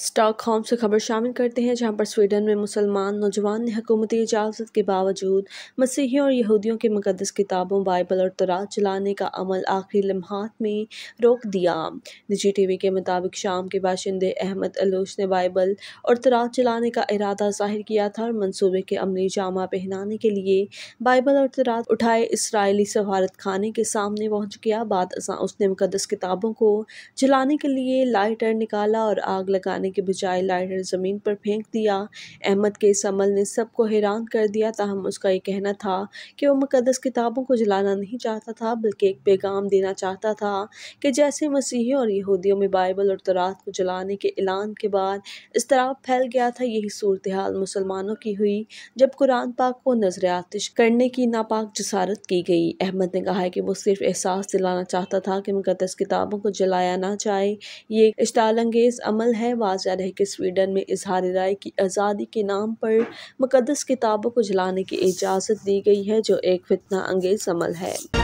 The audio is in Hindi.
होम से खबर शामिल करते हैं जहां पर स्वीडन में मुसलमान नौजवान ने हकूमती इजाज़त के बावजूद मसीहियों और यहूदियों के मुकदस किताबों बाइबल और तरात चलाने का अमल आखिरी लम्हात में रोक दिया निजी वी के मुताबिक शाम के बाशिंदे अहमद अलूश ने बाइबल और तरात चलाने का इरादा जाहिर किया था और मनसूबे के अमली जामा पहनाने के लिए बाइबल और तरात उठाए इसराइली सफारत खाने के सामने पहुँच गया बाद उसने मुकदस किताबों को चलाने के लिए लाइटर निकाला और आग लगाने करने के बजाय लाइटर ज़मीन पर फेंक दिया अहमद के इस अमल ने सबको हैरान कर दिया ताहम उसका ये कहना था कि वह मुकदस किताबों को जलाना नहीं चाहता था बल्कि एक पैगाम देना चाहता था कि जैसे मसीहियों और यहूदियों में बाइबल और तरात को जलाने के ऐलान के बाद इस तरह फैल गया था यही सूरत हाल मुसलमानों की हुई जब कुरान पाक को नजर आतिश करने की नापाक जसारत की गई अहमद ने कहा कि वो सिर्फ एहसास दिलाना चाहता था कि मुकदस किताबों को जलाया ना जाए ये इश्तालंगेज अमल है वाज रहा है कि स्वीडन में इजहार राय की आज़ादी के नाम पर मुकदस किताबों को जलाने की इजाज़त दी गई है जो एक फितना अंगेज अमल है